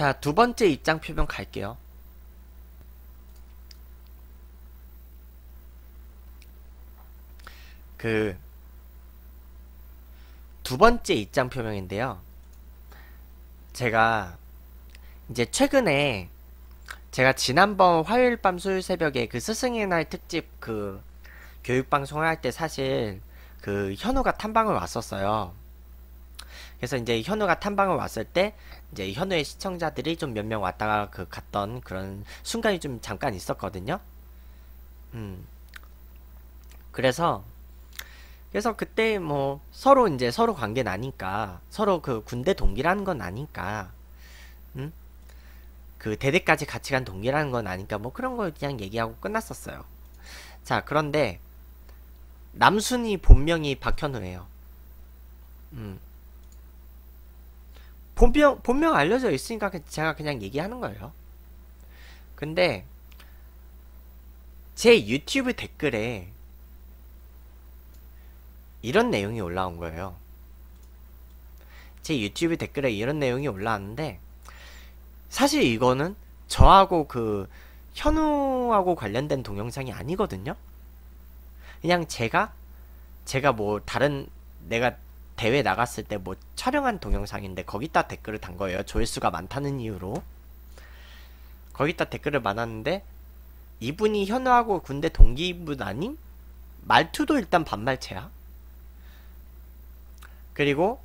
자, 두 번째 입장 표명 갈게요. 그, 두 번째 입장 표명인데요. 제가 이제 최근에 제가 지난번 화요일 밤 수요일 새벽에 그 스승의 날 특집 그 교육방송 할 때 사실 그 현우가 탐방을 왔었어요. 그래서 이제 현우가 탐방을 왔을 때 이제 현우의 시청자들이 좀 몇 명 왔다가 그 갔던 그런 순간이 좀 잠깐 있었거든요. 음. 그래서 그래서 그때 뭐 서로 이제 서로 관계 나니까 서로 그 군대 동기라는 건 아니까 음? 그 대대까지 같이 간 동기라는 건 아니까 뭐 그런 걸 그냥 얘기하고 끝났었어요. 자 그런데 남순이 본명이 박현우예요. 음. 본명, 본명 알려져 있으니까 그, 제가 그냥 얘기하는 거예요. 근데 제 유튜브 댓글에 이런 내용이 올라온 거예요. 제 유튜브 댓글에 이런 내용이 올라왔는데 사실 이거는 저하고 그 현우하고 관련된 동영상이 아니거든요. 그냥 제가 제가 뭐 다른 내가 대회 나갔을 때 뭐 촬영한 동영상인데 거기다 댓글을 단 거예요. 조회수가 많다는 이유로. 거기다 댓글을 많았는데 이분이 현우하고 군대 동기분 아닌 말투도 일단 반말체야. 그리고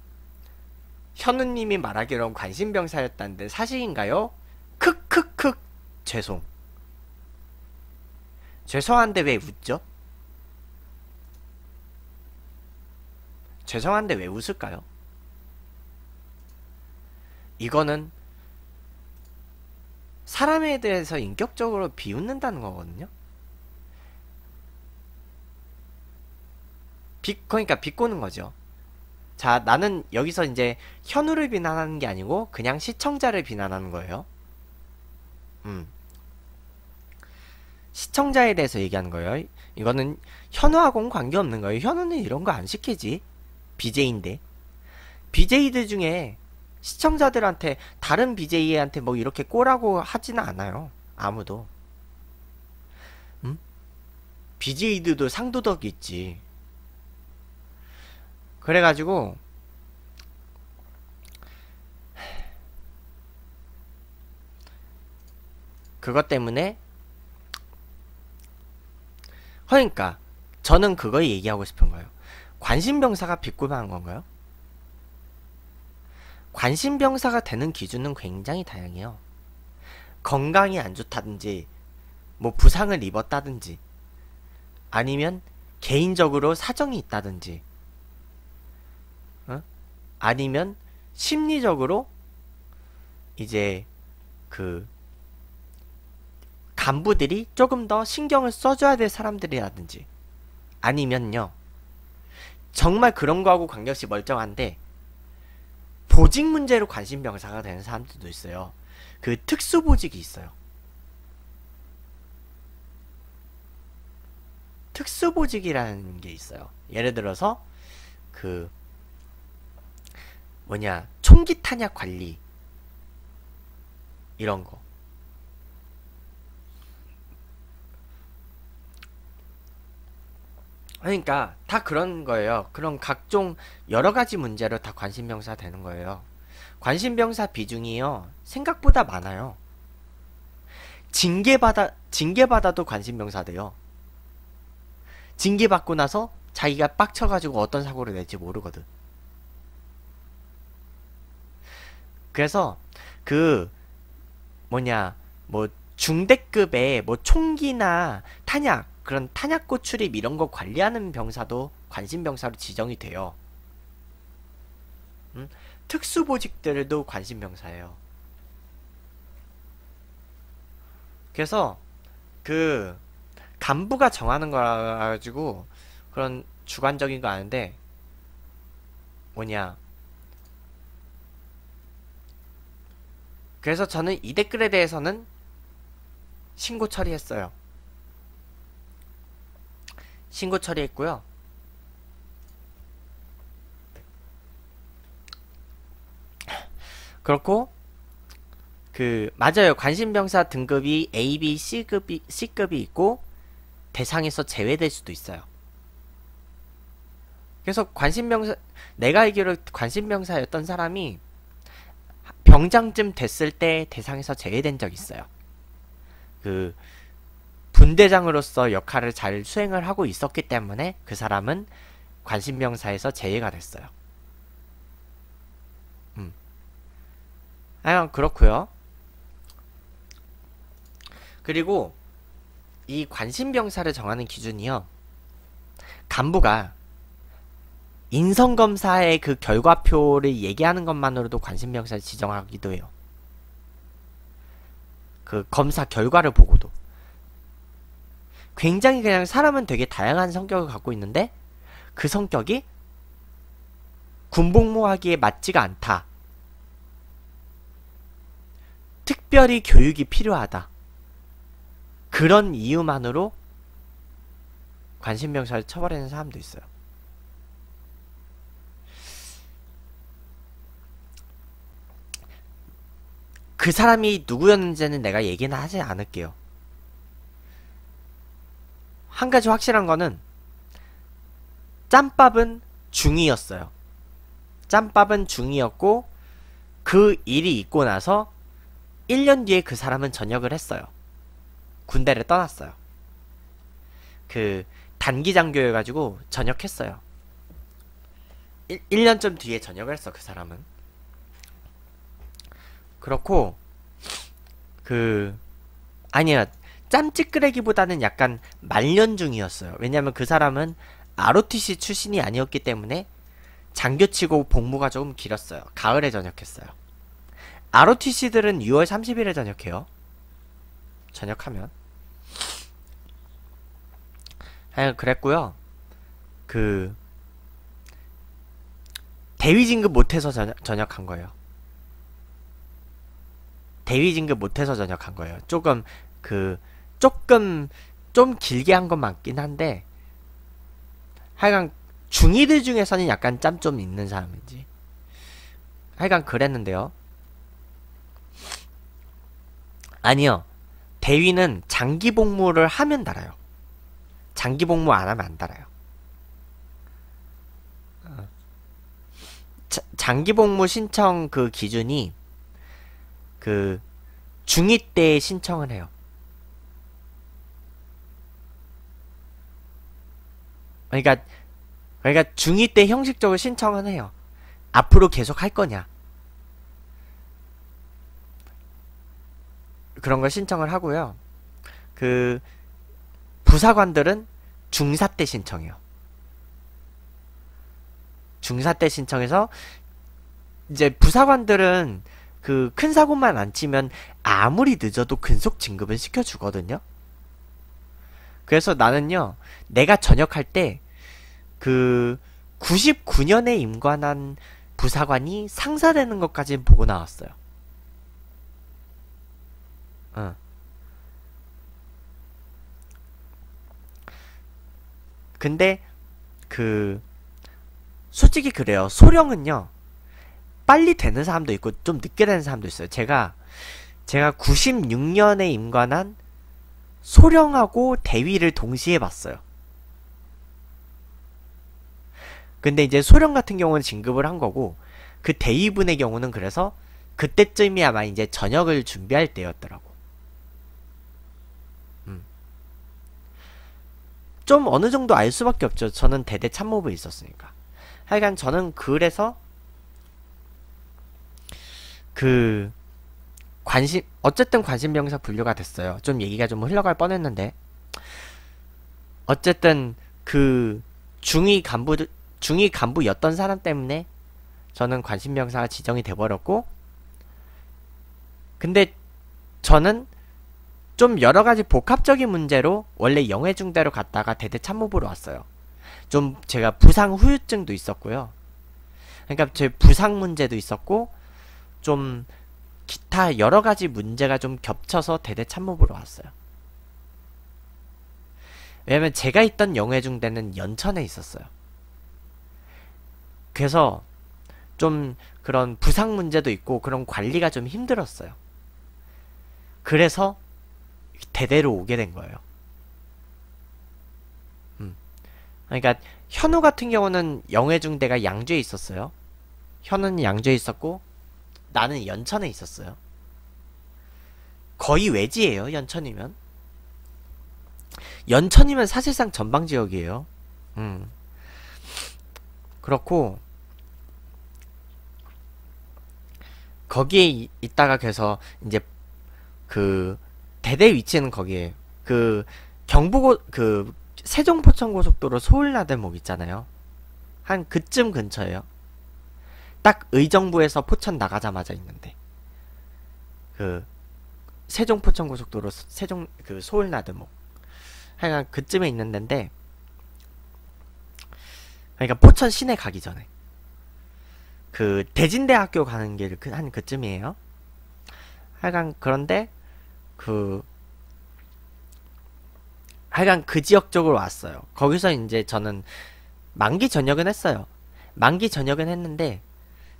현우님이 말하기론 관심병사였다는데 사실인가요? 크크크 죄송. 죄송한데 왜 웃죠? 죄송한데 왜 웃을까요? 이거는 사람에 대해서 인격적으로 비웃는다는 거거든요. 비, 그러니까 비꼬는 거죠. 자, 나는 여기서 이제 현우를 비난하는 게 아니고 그냥 시청자를 비난하는 거예요. 음. 시청자에 대해서 얘기하는 거예요. 이거는 현우하고는 관계없는 거예요. 현우는 이런 거 안 시키지. BJ인데 BJ들 중에 시청자들한테 다른 BJ한테 뭐 이렇게 꼬라고 하지는 않아요. 아무도. 음? BJ들도 상도덕 있지. 그래가지고 그것 때문에 그러니까 저는 그거 얘기하고 싶은 거예요. 관심병사가 비꼬마한 건가요? 관심병사가 되는 기준은 굉장히 다양해요. 건강이 안 좋다든지, 뭐 부상을 입었다든지, 아니면 개인적으로 사정이 있다든지, 어? 아니면 심리적으로 이제 그 간부들이 조금 더 신경을 써줘야 될 사람들이라든지, 아니면요, 정말 그런 거하고 관계없이 멀쩡한데 보직 문제로 관심병사가 되는 사람들도 있어요. 그 특수 보직이 있어요. 특수 보직이라는 게 있어요. 예를 들어서 그 뭐냐 총기 탄약 관리 이런 거 그러니까 다 그런 거예요. 그런 각종 여러 가지 문제로 다 관심병사 되는 거예요. 관심병사 비중이요. 생각보다 많아요. 징계받아 징계받아도 관심병사 돼요. 징계받고 나서 자기가 빡쳐가지고 어떤 사고를 낼지 모르거든. 그래서 그 뭐냐 뭐 중대급의 뭐 총기나 탄약 그런 탄약고 출입 이런 거 관리하는 병사도 관심병사로 지정이 돼요. 음? 특수보직들도 관심병사예요. 그래서 그 간부가 정하는 거라 가지고 그런 주관적인 거 아는데 뭐냐 그래서 저는 이 댓글에 대해서는 신고 처리했어요. 신고 처리했고요. 그렇고 그 맞아요. 관심병사 등급이 A, B, C급이 C급이 있고 대상에서 제외될 수도 있어요. 그래서 관심병사 내가 알기로 관심병사였던 사람이 병장쯤 됐을 때 대상에서 제외된 적 있어요. 그 분대장으로서 역할을 잘 수행을 하고 있었기 때문에 그 사람은 관심병사에서 제외가 됐어요. 음. 하 그렇고요. 그리고 이 관심병사를 정하는 기준이요. 간부가 인성검사의 그 결과표를 얘기하는 것만으로도 관심병사를 지정하기도 해요. 그 검사 결과를 보고도. 굉장히 그냥 사람은 되게 다양한 성격을 갖고 있는데 그 성격이 군복무하기에 맞지가 않다. 특별히 교육이 필요하다. 그런 이유만으로 관심명사를 쳐버리는 사람도 있어요. 그 사람이 누구였는지는 내가 얘기는 하지 않을게요. 한 가지 확실한 거는 짬밥은 중이었어요. 짬밥은 중이었고 그 일이 있고 나서 1년 뒤에 그 사람은 전역을 했어요. 군대를 떠났어요. 그 단기 장교여 가지고 전역했어요. 1, 1년쯤 뒤에 전역을 했어 그 사람은. 그렇고 그 아니야 쌈찌끄레기보다는 약간 말년중이었어요. 왜냐하면 그 사람은 ROTC 출신이 아니었기 때문에 장교치고 복무가 조금 길었어요. 가을에 전역했어요. ROTC들은 6월 30일에 전역해요. 전역하면. 아, 그랬고요. 그 대위 진급 못해서 전역, 전역한 거예요. 대위 진급 못해서 전역한 거예요. 조금 그 조금 좀 길게 한건 맞긴 한데 하여간 중2들 중에서는 약간 짬 좀 있는 사람인지 하여간 그랬는데요 아니요 대위는 장기 복무를 하면 달아요 장기 복무 안 하면 안 달아요 자, 장기 복무 신청 그 기준이 그 중2 때 신청을 해요 그러니까 그러니까 중2 때 형식적으로 신청은 해요. 앞으로 계속 할 거냐. 그런 걸 신청을 하고요. 그 부사관들은 중4 때 신청해요. 중4 때 신청해서 이제 부사관들은 그 큰 사고만 안 치면 아무리 늦어도 근속 진급을 시켜주거든요. 그래서 나는요, 내가 전역할 때그 99년에 임관한 부사관이 상사되는 것까지 보고 나왔어요. 어. 근데 그 솔직히 그래요. 소령은요. 빨리 되는 사람도 있고 좀 늦게 되는 사람도 있어요. 제가 제가 96년에 임관한 소령하고 대위를 동시에 봤어요. 근데 이제 소련 같은 경우는 진급을 한 거고 그 대이분의 경우는 그래서 그때쯤이 아마 이제 전역을 준비할 때였더라고. 음. 좀 어느 정도 알 수밖에 없죠. 저는 대대 참모부에 있었으니까. 하여간 저는 그래서 그 관심 어쨌든 관심 병사 분류가 됐어요. 좀 얘기가 좀 흘러갈 뻔했는데 어쨌든 그 중위 간부들 중위 간부였던 사람 때문에 저는 관심명사가 지정이 돼버렸고 근데 저는 좀 여러 가지 복합적인 문제로 원래 영해중대로 갔다가 대대 참모부로 왔어요. 좀 제가 부상 후유증도 있었고요. 그러니까 제 부상 문제도 있었고 좀 기타 여러 가지 문제가 좀 겹쳐서 대대 참모부로 왔어요. 왜냐면 제가 있던 영해중대는 연천에 있었어요. 그래서 좀 그런 부상 문제도 있고 그런 관리가 좀 힘들었어요. 그래서 대대로 오게 된 거예요. 음. 그러니까 현우 같은 경우는 영해중대가 양주에 있었어요. 현우는 양주에 있었고 나는 연천에 있었어요. 거의 외지예요. 연천이면. 연천이면 사실상 전방 지역이에요. 음. 그렇고 거기에 있다가 그래서 이제 그 대대 위치는 거기에 그 경부고 그 세종포천 고속도로 서울나들목 있잖아요. 한 그쯤 근처예요. 딱 의정부에서 포천 나가자마자 있는데 그 세종 포천 고속도로 세종 그 서울 나들목 하여간 그쯤에 있는 데인데 그러니까 포천 시내 가기 전에 그 대진대학교 가는 길한 그, 그쯤이에요. 하여간 그런데 그 하여간 그 지역 쪽으로 왔어요. 거기서 이제 저는 만기 전역은 했어요. 만기 전역은 했는데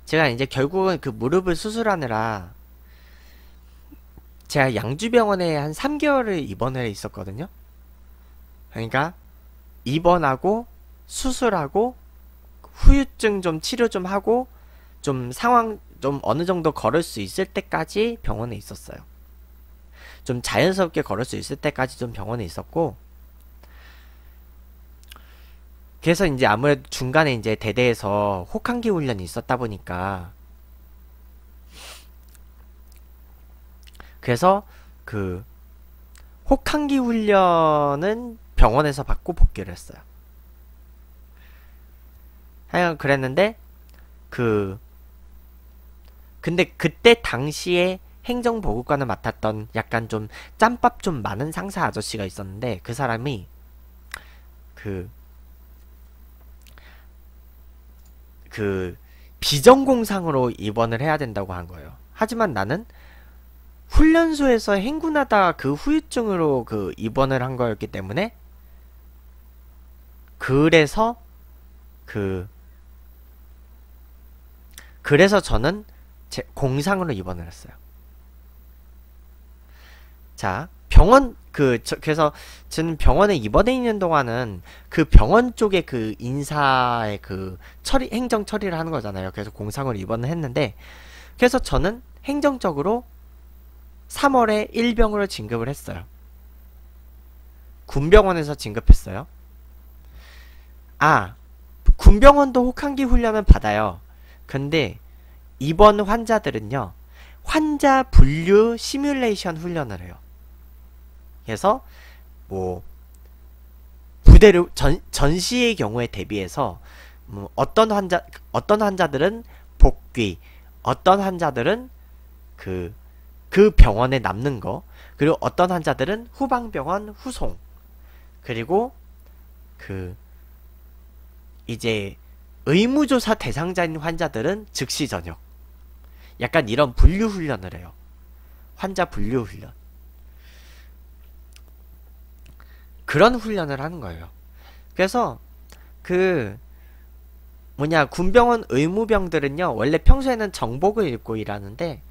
제가 이제 결국은 그 무릎을 수술하느라 제가 양주병원에 한 3개월을 입원해 있었거든요. 그러니까 입원하고 수술하고 후유증 좀 치료 좀 하고 좀 상황 좀 어느 정도 걸을 수 있을 때까지 병원에 있었어요. 좀 자연스럽게 걸을 수 있을 때까지 좀 병원에 있었고 그래서 이제 아무래도 중간에 이제 대대에서 혹한기 훈련이 있었다 보니까 그래서 그 혹한기 훈련은 병원에서 받고 복귀를 했어요. 하여간 그랬는데 그 근데 그때 당시에 행정보급관을 맡았던 약간 좀 짬밥 좀 많은 상사 아저씨가 있었는데 그 사람이 그, 그, 비전공상으로 입원을 해야 된다고 한 거예요. 하지만 나는 훈련소에서 행군하다 그 후유증으로 그 입원을 한 거였기 때문에 그래서 그 그래서 저는 제 공상으로 입원을 했어요. 자, 병원 그 저, 그래서 저는 병원에 입원해 있는 동안은 그 병원 쪽에 그 인사의 그 처리 행정 처리를 하는 거잖아요. 그래서 공상으로 입원을 했는데 그래서 저는 행정적으로 3월에 일병으로 진급을 했어요. 군병원에서 진급했어요. 아, 군병원도 혹한기 훈련은 받아요. 근데 이번 환자들은요, 환자 분류 시뮬레이션 훈련을 해요. 그래서, 뭐, 부대를, 전, 전시의 경우에 대비해서, 뭐 어떤 환자, 어떤 환자들은 복귀, 어떤 환자들은 그, 그 병원에 남는 거, 그리고 어떤 환자들은 후방병원 후송, 그리고 그, 이제 의무조사 대상자인 환자들은 즉시 전역. 약간 이런 분류 훈련을 해요. 환자 분류 훈련. 그런 훈련을 하는 거예요. 그래서 그 뭐냐 군병원 의무병들은요 원래 평소에는 정복을 입고 일하는데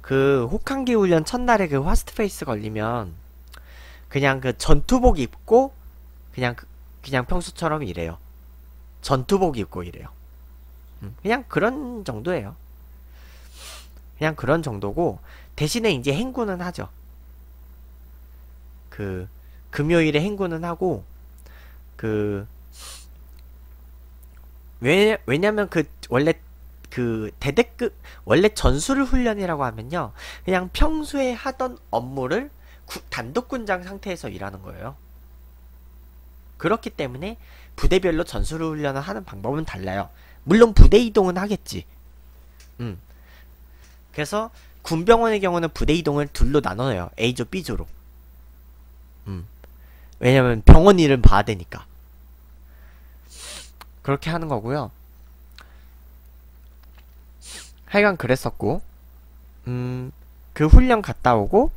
그 혹한기 훈련 첫날에 그 화스트페이스 걸리면 그냥 그 전투복 입고 그냥 그, 그냥 평소처럼 일해요. 전투복 입고 일해요. 음, 그냥 그런 정도예요. 그냥 그런 정도고 대신에 이제 행군은 하죠. 그 금요일에 행군은 하고 그 왜, 왜냐면 그 원래 그 대대급 원래 전술 훈련이라고 하면요 그냥 평소에 하던 업무를 구, 단독군장 상태에서 일하는 거예요 그렇기 때문에 부대별로 전술 훈련을 하는 방법은 달라요 물론 부대 이동은 하겠지 음 그래서 군병원의 경우는 부대 이동을 둘로 나눠요. A조, B조로. 음. 왜냐면 병원 일은 봐야 되니까. 그렇게 하는 거고요. 하여간 그랬었고, 음, 그 훈련 갔다 오고,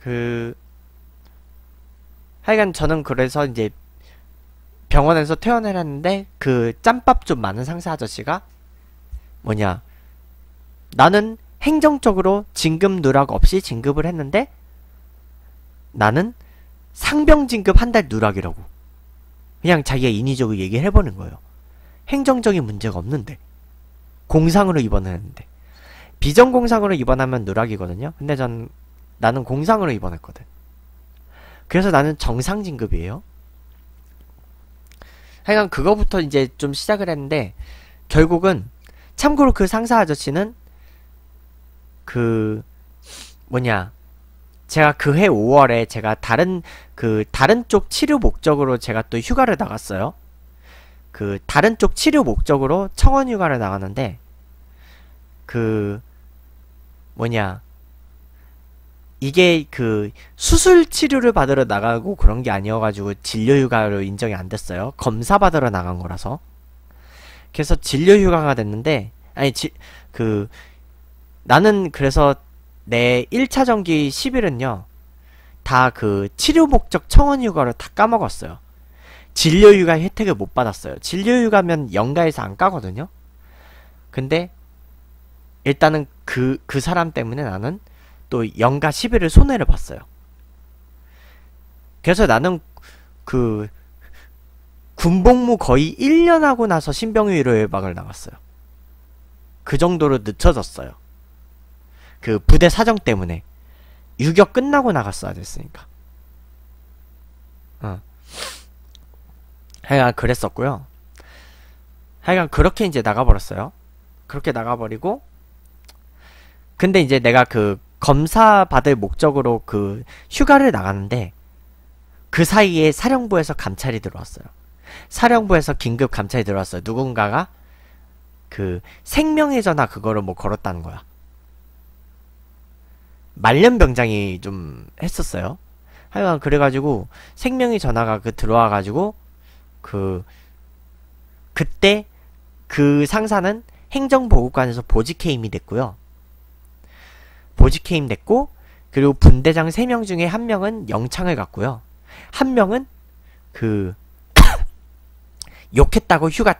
그, 하여간 저는 그래서 이제 병원에서 퇴원을 했는데, 그 짬밥 좀 많은 상사 아저씨가, 뭐냐, 나는 행정적으로 진급 누락 없이 진급을 했는데 나는 상병 진급 한 달 누락이라고 그냥 자기가 인위적으로 얘기를 해보는 거예요. 행정적인 문제가 없는데 공상으로 입원했는데 비전공상으로 입원하면 누락이거든요. 근데 전 나는 공상으로 입원했거든. 그래서 나는 정상 진급이에요. 하여간 그거부터 이제 좀 시작을 했는데 결국은 참고로 그 상사 아저씨는 그 뭐냐 제가 그 해 5월에 제가 다른 그 다른 쪽 치료 목적으로 제가 또 휴가를 나갔어요. 그 다른 쪽 치료 목적으로 청원 휴가를 나갔는데 그 뭐냐 이게 그 수술 치료를 받으러 나가고 그런 게 아니어가지고 진료 휴가로 인정이 안 됐어요. 검사 받으러 나간 거라서. 그래서 진료 휴가가 됐는데 아니 지, 그 나는 그래서 내 1차 정기 10일은요. 다 그 치료 목적 청원 휴가를다 까먹었어요. 진료 휴가 혜택을 못 받았어요. 진료 휴가면 연가에서 안 까거든요. 근데 일단은 그, 그 사람 때문에 나는 또 연가 10일을 손해를 봤어요. 그래서 나는 그 군복무 거의 1년 하고 나서 신병유로 외박을 나갔어요. 그 정도로 늦춰졌어요. 그 부대 사정 때문에 유격 끝나고 나갔어야 됐으니까. 어. 하여간 그랬었고요. 하여간 그렇게 이제 나가버렸어요. 그렇게 나가버리고 근데 이제 내가 그 검사 받을 목적으로 그 휴가를 나갔는데 그 사이에 사령부에서 감찰이 들어왔어요. 사령부에서 긴급 감찰이 들어왔어요. 누군가가 그 생명의 전화 그거를 뭐 걸었다는 거야. 말년병장이 좀 했었어요. 하여간 그래가지고 생명의 전화가 그 들어와가지고 그 그때 그 상사는 행정보고관에서 보직해임이 됐고요. 보직해임 됐고 그리고 분대장 3명 중에 한 명은 영창을 갔고요. 한 명은 그 욕했다고 휴가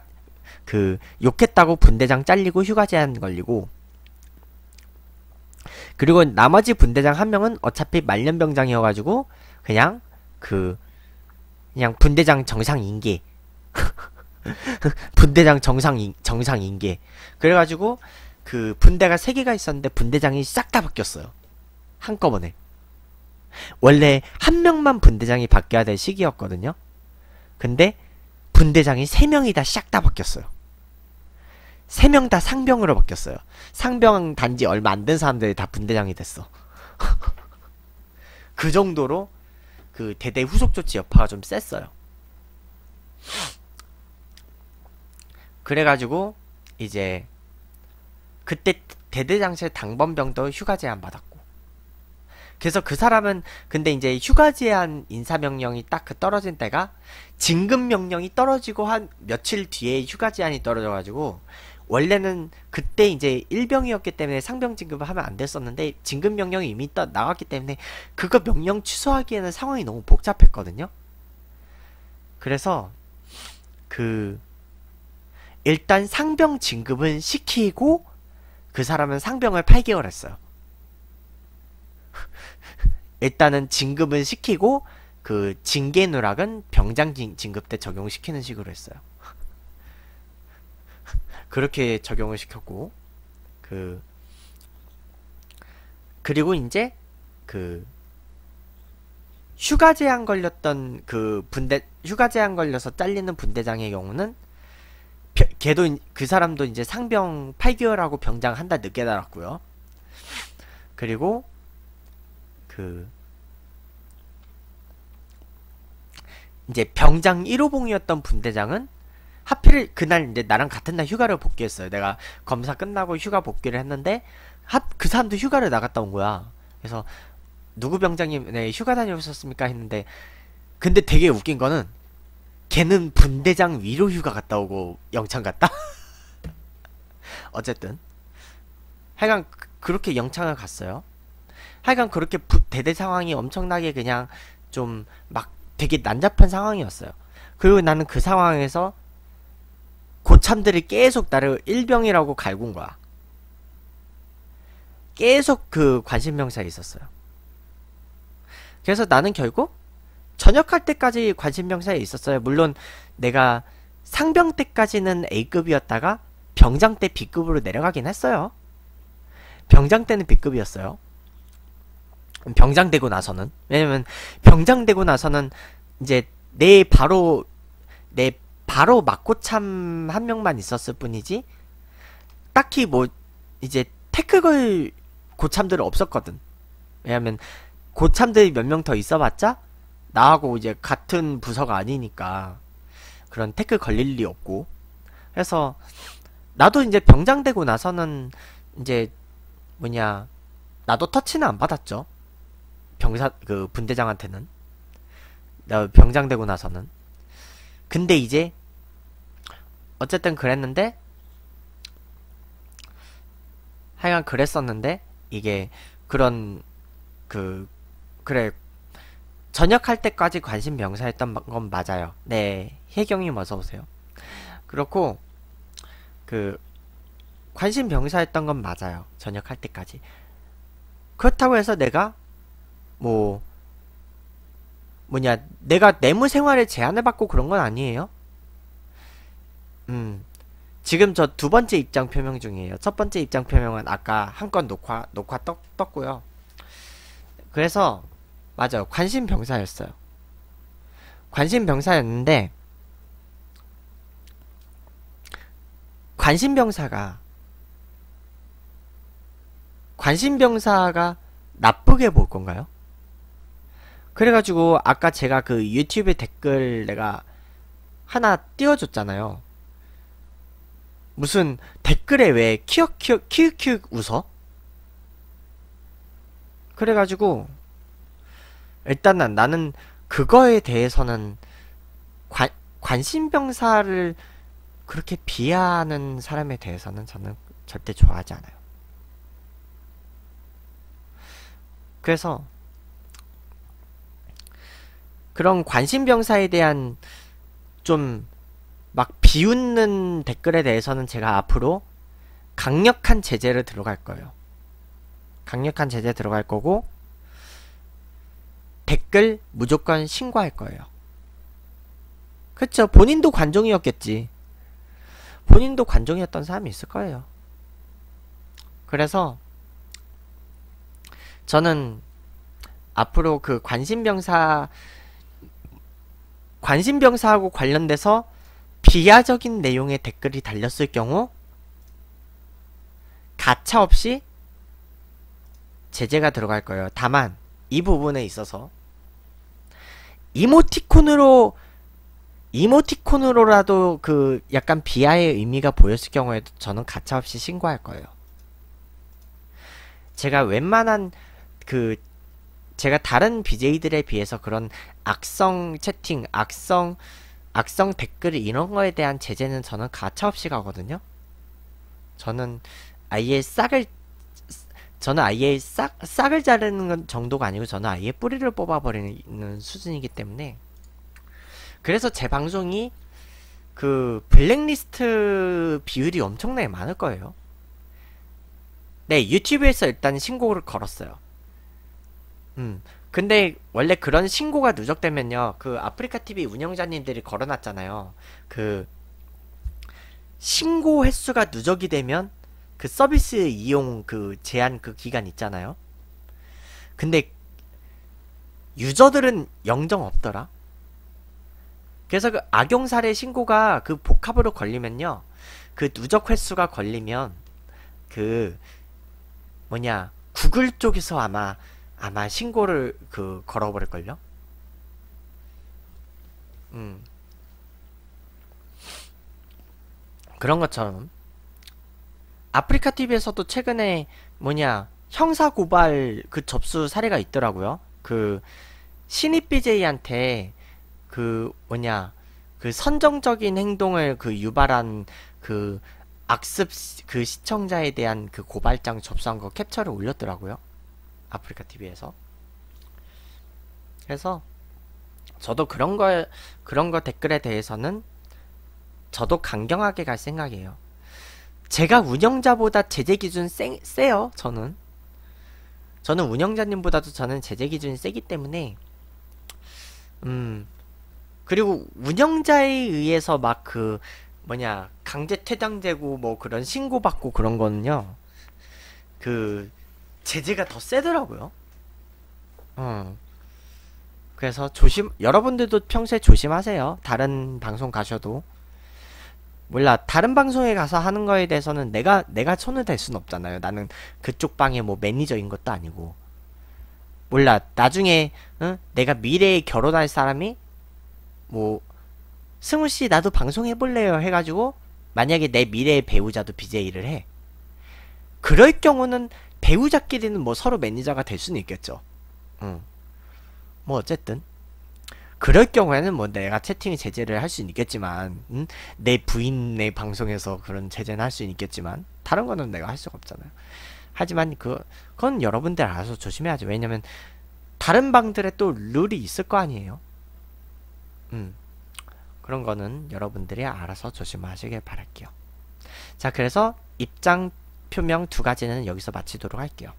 그 욕했다고 분대장 잘리고 휴가 제한 걸리고 그리고 나머지 분대장 한 명은 어차피 말년병장이어가지고 그냥 그 그냥 분대장 정상 인계 분대장 정상 인, 정상 인계 그래가지고 그 분대가 세 개가 있었는데 분대장이 싹 다 바뀌었어요 한꺼번에 원래 한 명만 분대장이 바뀌어야 될 시기였거든요 근데 분대장이 세 명이 다 싹 다 바뀌었어요 세명다 상병으로 바뀌었어요. 상병 단지 얼마 안 된 사람들이 다 분대장이 됐어. 그 정도로 그 대대 후속 조치 여파가 좀 셌어요. 그래가지고 이제 그때 대대장실 당번병도 휴가 제한 받았고 그래서 그 사람은 근데 이제 휴가 제한 인사 명령이 딱 그 떨어진 때가 진급 명령이 떨어지고 한 며칠 뒤에 휴가 제한이 떨어져가지고 원래는 그때 이제 일병이었기 때문에 상병 진급을 하면 안 됐었는데 진급 명령이 이미 떠, 나왔기 때문에 그거 명령 취소하기에는 상황이 너무 복잡했거든요. 그래서 그 일단 상병 진급은 시키고 그 사람은 상병을 8개월 했어요. 일단은 진급은 시키고 그 징계 누락은 병장 진급 때 적용시키는 식으로 했어요. 그렇게 적용을 시켰고 그 그리고 이제 그 휴가 제한 걸렸던 그 분대 휴가 제한 걸려서 잘리는 분대장의 경우는 걔도 그 사람도 이제 상병 8개월하고 병장 한 달 늦게 달았고요. 그리고 그 이제 병장 1호봉이었던 분대장은 하필 그날 이제 나랑 같은 날 휴가를 복귀했어요. 내가 검사 끝나고 휴가 복귀를 했는데 하, 그 사람도 휴가를 나갔다 온 거야. 그래서 누구 병장님 네 휴가 다녀오셨습니까 했는데 근데 되게 웃긴 거는 걔는 분대장 위로 휴가 갔다 오고 영창 갔다. 어쨌든 하여간 그, 그렇게 영창을 갔어요. 하여간 그렇게 부, 대대 상황이 엄청나게 그냥 좀 막 되게 난잡한 상황이었어요. 그리고 나는 그 상황에서 고참들이 계속 나를 일병이라고 갈군 거야. 계속 그 관심명사에 있었어요. 그래서 나는 결국 전역할 때까지 관심명사에 있었어요. 물론 내가 상병 때까지는 A급이었다가 병장 때 B급으로 내려가긴 했어요. 병장 때는 B급이었어요. 병장 되고 나서는 왜냐면 병장 되고 나서는 이제 내 바로 내 바로 막고참 한 명만 있었을 뿐이지 딱히 뭐 이제 태클을 고참들은 없었거든 왜냐면 고참들이 몇 명 더 있어봤자 나하고 이제 같은 부서가 아니니까 그런 태클 걸릴 리 없고 그래서 나도 이제 병장되고 나서는 이제 뭐냐 나도 터치는 안 받았죠 병사 그 분대장한테는 나 병장되고 나서는 근데 이제 어쨌든 그랬는데 하여간 그랬었는데 이게 그런 그 그래 전역할 때까지 관심 명사했던건 맞아요. 네 혜경님 어서 오세요. 그렇고 그 관심 병사했던건 맞아요. 전역할 때까지. 그렇다고 해서 내가 뭐 뭐냐 내가 내무 생활에 제한을 받고 그런 건 아니에요. 음. 지금 저 두 번째 입장 표명 중이에요. 첫 번째 입장 표명은 아까 한 건 녹화 녹화 떴, 떴고요. 그래서 맞아요. 관심 병사였어요. 관심 병사였는데 관심 병사가 관심 병사가 나쁘게 볼 건가요? 그래가지고 아까 제가 그 유튜브 댓글 내가 하나 띄워줬잖아요. 무슨 댓글에 왜키읔키읔키읔키윽 웃어? 그래가지고 일단은 나는 그거에 대해서는 관, 관심병사를 그렇게 비하하는 사람에 대해서는 저는 절대 좋아하지 않아요. 그래서 그런 관심병사에 대한 좀 비웃는 댓글에 대해서는 제가 앞으로 강력한 제재를 들어갈 거예요. 강력한 제재 들어갈 거고 댓글 무조건 신고할 거예요. 그쵸? 본인도 관종이었겠지. 본인도 관종이었던 사람이 있을 거예요. 그래서 저는 앞으로 그 관심병사 관심병사하고 관련돼서 비하적인 내용의 댓글이 달렸을 경우 가차없이 제재가 들어갈 거예요. 다만 이 부분에 있어서 이모티콘으로 이모티콘으로라도 그 약간 비하의 의미가 보였을 경우에도 저는 가차없이 신고할 거예요. 제가 웬만한 그 제가 다른 BJ들에 비해서 그런 악성 채팅, 악성 악성 댓글 이런 거에 대한 제재는 저는 가차없이 가거든요. 저는 아예 싹을 저는 아예 싹 싹을 자르는 정도가 아니고 저는 아예 뿌리를 뽑아버리는 수준이기 때문에 그래서 제 방송이 그 블랙리스트 비율이 엄청나게 많을 거예요. 네, 유튜브에서 일단 신고를 걸었어요. 음, 근데 원래 그런 신고가 누적되면요. 그 아프리카 TV 운영자님들이 걸어놨잖아요. 그 신고 횟수가 누적이 되면 그 서비스 이용 그 제한 그 기간 있잖아요. 근데 유저들은 영정 없더라. 그래서 그 악용 사례 신고가 그 복합으로 걸리면요. 그 누적 횟수가 걸리면 그 뭐냐 구글 쪽에서 아마 아마 신고를 그 걸어버릴걸요? 음. 그런 것처럼 아프리카 TV에서도 최근에 뭐냐 형사 고발 그 접수 사례가 있더라고요. 그 신입 BJ한테 그 뭐냐 그 선정적인 행동을 그 유발한 그 악습 그 시청자에 대한 그 고발장 접수한 거 캡처를 올렸더라고요. 아프리카 TV에서. 그래서 저도 그런 거 그런 거 댓글에 대해서는 저도 강경하게 갈 생각이에요. 제가 운영자보다 제재 기준 세, 세요. 저는 저는 운영자님보다도 저는 제재 기준이 세기 때문에 음 그리고 운영자에 의해서 막 그 뭐냐 강제 퇴장되고 뭐 그런 신고받고 그런 거는요 그 제재가 더 세더라고요. 어. 그래서 조심 여러분들도 평소에 조심하세요. 다른 방송 가셔도 몰라 다른 방송에 가서 하는 거에 대해서는 내가 내가 손을 댈 수는 없잖아요. 나는 그쪽 방의 뭐 매니저인 것도 아니고 몰라 나중에 응? 내가 미래에 결혼할 사람이 뭐 승우 씨 나도 방송 해볼래요 해가지고 만약에 내 미래의 배우자도 BJ를 해 그럴 경우는 배우자끼리는 뭐 서로 매니저가 될 수는 있겠죠. 응. 뭐 어쨌든 그럴 경우에는 뭐 내가 채팅 제재를 할 수는 있겠지만 응? 내 부인의 방송에서 그런 제재는 할 수는 있겠지만 다른 거는 내가 할 수가 없잖아요. 하지만 그, 그건 여러분들 알아서 조심해야죠. 왜냐면 다른 방들에 또 룰이 있을 거 아니에요. 응. 그런 거는 여러분들이 알아서 조심하시길 바랄게요. 자, 그래서 입장 표명 두 가지는 여기서 마치도록 할게요.